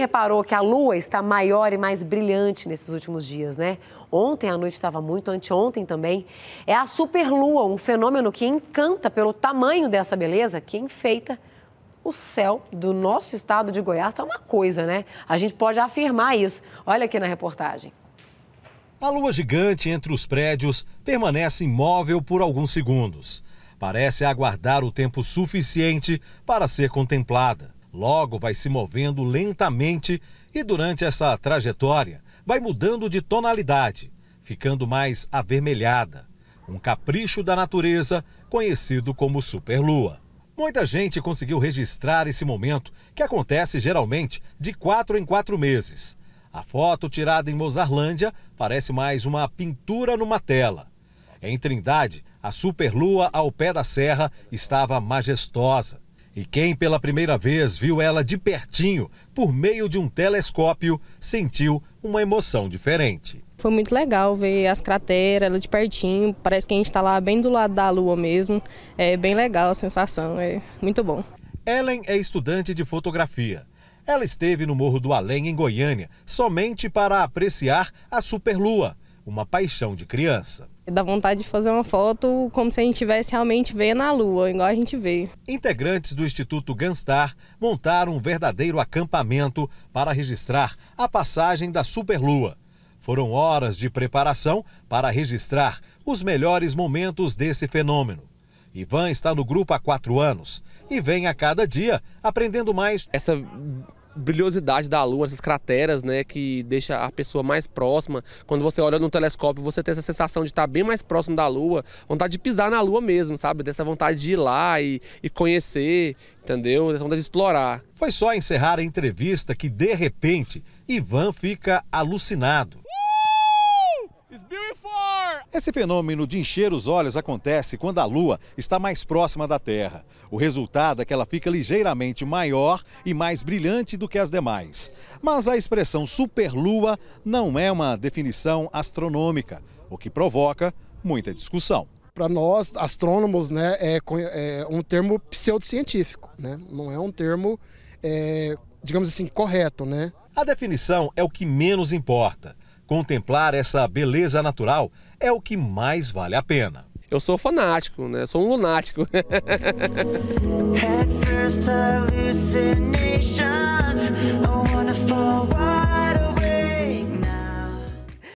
reparou que a lua está maior e mais brilhante nesses últimos dias, né? Ontem à noite estava muito, anteontem também. É a superlua, um fenômeno que encanta pelo tamanho dessa beleza que enfeita o céu do nosso estado de Goiás. É uma coisa, né? A gente pode afirmar isso. Olha aqui na reportagem. A lua gigante entre os prédios permanece imóvel por alguns segundos. Parece aguardar o tempo suficiente para ser contemplada. Logo, vai se movendo lentamente e, durante essa trajetória, vai mudando de tonalidade, ficando mais avermelhada. Um capricho da natureza conhecido como superlua. Muita gente conseguiu registrar esse momento, que acontece geralmente de quatro em quatro meses. A foto tirada em Mozarlândia parece mais uma pintura numa tela. Em Trindade, a superlua ao pé da serra estava majestosa. E quem pela primeira vez viu ela de pertinho, por meio de um telescópio, sentiu uma emoção diferente. Foi muito legal ver as crateras, ela de pertinho, parece que a gente está lá bem do lado da lua mesmo. É bem legal a sensação, é muito bom. Ellen é estudante de fotografia. Ela esteve no Morro do Além, em Goiânia, somente para apreciar a superlua, uma paixão de criança. Dá vontade de fazer uma foto como se a gente estivesse realmente vendo a lua, igual a gente vê. Integrantes do Instituto Gunstar montaram um verdadeiro acampamento para registrar a passagem da superlua. Foram horas de preparação para registrar os melhores momentos desse fenômeno. Ivan está no grupo há quatro anos e vem a cada dia aprendendo mais. Essa brilhosidade da Lua, essas crateras, né, que deixa a pessoa mais próxima. Quando você olha no telescópio, você tem essa sensação de estar bem mais próximo da Lua, vontade de pisar na Lua mesmo, sabe? Dessa vontade de ir lá e, e conhecer, entendeu? Dessa vontade de explorar. Foi só encerrar a entrevista que, de repente, Ivan fica alucinado. Esse fenômeno de encher os olhos acontece quando a Lua está mais próxima da Terra. O resultado é que ela fica ligeiramente maior e mais brilhante do que as demais. Mas a expressão superlua não é uma definição astronômica, o que provoca muita discussão. Para nós, astrônomos, né, é, é, um termo pseudocientífico, né? não é um termo, é, digamos assim, correto. Né? A definição é o que menos importa. Contemplar essa beleza natural é o que mais vale a pena. Eu sou fanático, né? Sou um lunático.